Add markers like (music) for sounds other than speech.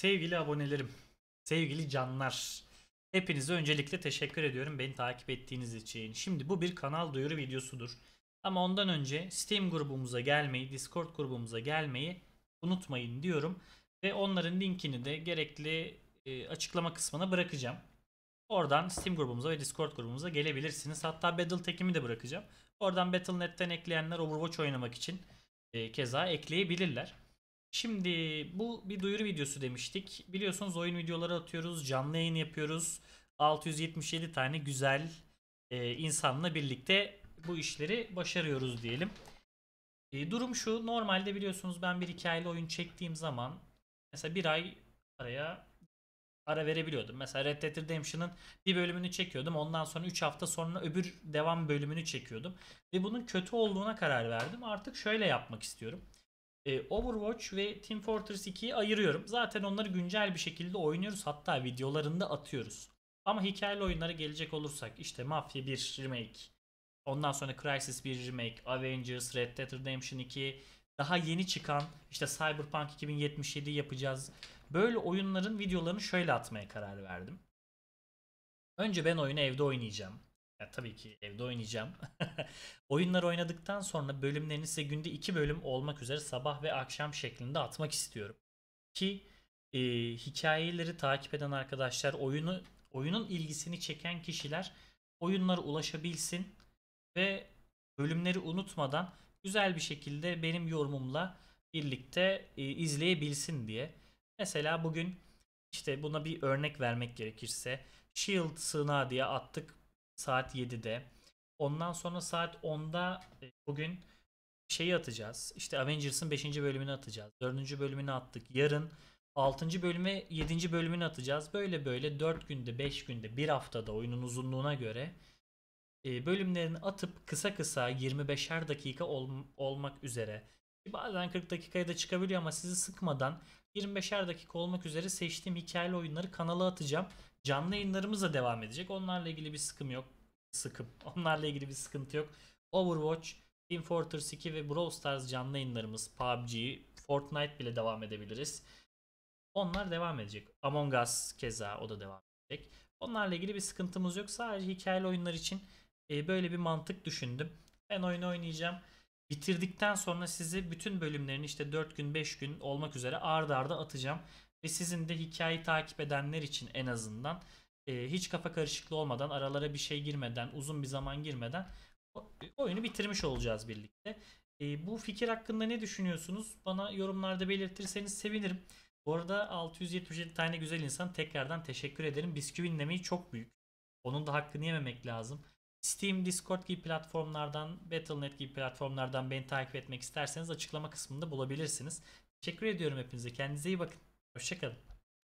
Sevgili abonelerim, sevgili canlar. Hepinize öncelikle teşekkür ediyorum beni takip ettiğiniz için. Şimdi bu bir kanal duyuru videosudur. Ama ondan önce Steam grubumuza gelmeyi, Discord grubumuza gelmeyi unutmayın diyorum. Ve onların linkini de gerekli e, açıklama kısmına bırakacağım. Oradan Steam grubumuza ve Discord grubumuza gelebilirsiniz. Hatta Battletech'imi de bırakacağım. Oradan Battle.net'ten ekleyenler Overwatch oynamak için e, keza ekleyebilirler. Şimdi bu bir duyuru videosu demiştik. Biliyorsunuz oyun videoları atıyoruz, canlı yayın yapıyoruz. 677 tane güzel e, insanla birlikte bu işleri başarıyoruz diyelim. E, durum şu, normalde biliyorsunuz ben bir hikayeli oyun çektiğim zaman mesela bir ay araya ara verebiliyordum. Mesela Red Dead Redemption'ın bir bölümünü çekiyordum. Ondan sonra 3 hafta sonra öbür devam bölümünü çekiyordum. Ve bunun kötü olduğuna karar verdim. Artık şöyle yapmak istiyorum e, Overwatch ve Team Fortress 2'yi ayırıyorum. Zaten onları güncel bir şekilde oynuyoruz. Hatta videolarında atıyoruz. Ama hikayeli oyunlara gelecek olursak işte Mafia 1 Remake, ondan sonra Crisis 1 Remake, Avengers, Red Dead Redemption 2, daha yeni çıkan işte Cyberpunk 2077 yapacağız. Böyle oyunların videolarını şöyle atmaya karar verdim. Önce ben oyunu evde oynayacağım. Yani tabii ki evde oynayacağım. (laughs) Oyunları oynadıktan sonra bölümlerini size günde 2 bölüm olmak üzere sabah ve akşam şeklinde atmak istiyorum. Ki e, hikayeleri takip eden arkadaşlar, oyunu oyunun ilgisini çeken kişiler oyunlara ulaşabilsin ve bölümleri unutmadan güzel bir şekilde benim yorumumla birlikte e, izleyebilsin diye. Mesela bugün işte buna bir örnek vermek gerekirse Shield sığınağı diye attık saat 7'de. Ondan sonra saat 10'da e, bugün şeyi atacağız. İşte Avengers'ın 5. bölümünü atacağız. 4. bölümünü attık. Yarın 6. bölümü 7. bölümünü atacağız. Böyle böyle 4 günde 5 günde 1 haftada oyunun uzunluğuna göre e, bölümlerini atıp kısa kısa 25'er dakika ol, olmak üzere bazen 40 dakikaya da çıkabiliyor ama sizi sıkmadan 25'er dakika olmak üzere seçtiğim hikayeli oyunları kanala atacağım. Canlı yayınlarımız da devam edecek. Onlarla ilgili bir sıkım yok. Sıkım. (laughs) Onlarla ilgili bir sıkıntı yok. Overwatch, Team Fortress 2 ve Brawl Stars canlı yayınlarımız, PUBG, Fortnite bile devam edebiliriz. Onlar devam edecek. Among Us keza o da devam edecek. Onlarla ilgili bir sıkıntımız yok. Sadece hikayeli oyunlar için e, böyle bir mantık düşündüm. Ben oyunu oynayacağım. Bitirdikten sonra sizi bütün bölümlerini işte 4 gün 5 gün olmak üzere ardarda arda atacağım. Ve sizin de hikayeyi takip edenler için en azından e, hiç kafa karışıklığı olmadan aralara bir şey girmeden uzun bir zaman girmeden oyunu bitirmiş olacağız birlikte. E, bu fikir hakkında ne düşünüyorsunuz? Bana yorumlarda belirtirseniz sevinirim. Bu arada 677 tane güzel insan tekrardan teşekkür ederim. bisküvinlemeyi çok büyük. Onun da hakkını yememek lazım. Steam, Discord gibi platformlardan, Battle.net gibi platformlardan beni takip etmek isterseniz açıklama kısmında bulabilirsiniz. Teşekkür ediyorum hepinize. Kendinize iyi bakın. Hoşçakalın.